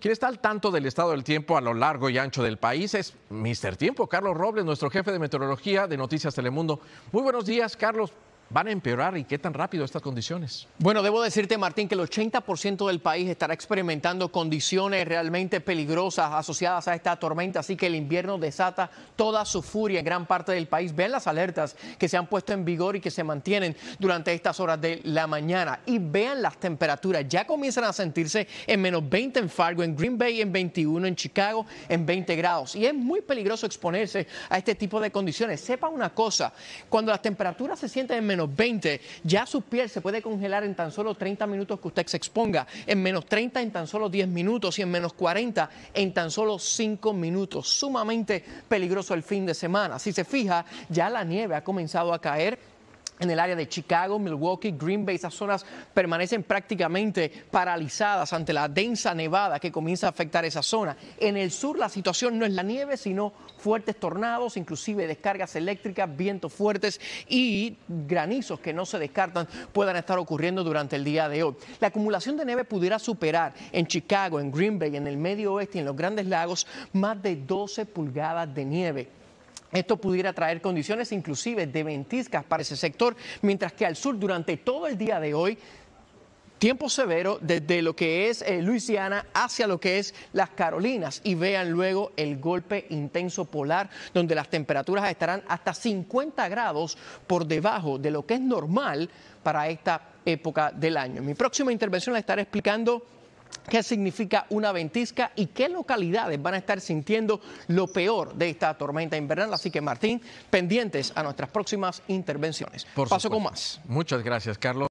Quien está al tanto del estado del tiempo a lo largo y ancho del país es Mr. Tiempo, Carlos Robles, nuestro jefe de meteorología de Noticias Telemundo. Muy buenos días, Carlos van a empeorar y qué tan rápido estas condiciones. Bueno, debo decirte, Martín, que el 80% del país estará experimentando condiciones realmente peligrosas asociadas a esta tormenta, así que el invierno desata toda su furia en gran parte del país. Vean las alertas que se han puesto en vigor y que se mantienen durante estas horas de la mañana y vean las temperaturas. Ya comienzan a sentirse en menos 20 en Fargo, en Green Bay en 21, en Chicago en 20 grados. Y es muy peligroso exponerse a este tipo de condiciones. Sepa una cosa, cuando las temperaturas se sienten en menos menos 20, ya su piel se puede congelar en tan solo 30 minutos que usted se exponga, en menos 30 en tan solo 10 minutos y en menos 40 en tan solo 5 minutos. Sumamente peligroso el fin de semana. Si se fija, ya la nieve ha comenzado a caer en el área de Chicago, Milwaukee, Green Bay, esas zonas permanecen prácticamente paralizadas ante la densa nevada que comienza a afectar esa zona. En el sur la situación no es la nieve, sino fuertes tornados, inclusive descargas eléctricas, vientos fuertes y granizos que no se descartan puedan estar ocurriendo durante el día de hoy. La acumulación de nieve pudiera superar en Chicago, en Green Bay, en el medio oeste y en los grandes lagos más de 12 pulgadas de nieve. Esto pudiera traer condiciones inclusive de ventiscas para ese sector, mientras que al sur durante todo el día de hoy tiempo severo desde lo que es eh, Luisiana hacia lo que es las Carolinas y vean luego el golpe intenso polar donde las temperaturas estarán hasta 50 grados por debajo de lo que es normal para esta época del año. mi próxima intervención la estaré explicando qué significa una ventisca y qué localidades van a estar sintiendo lo peor de esta tormenta invernal. Así que Martín, pendientes a nuestras próximas intervenciones. Por Paso con más. Muchas gracias, Carlos.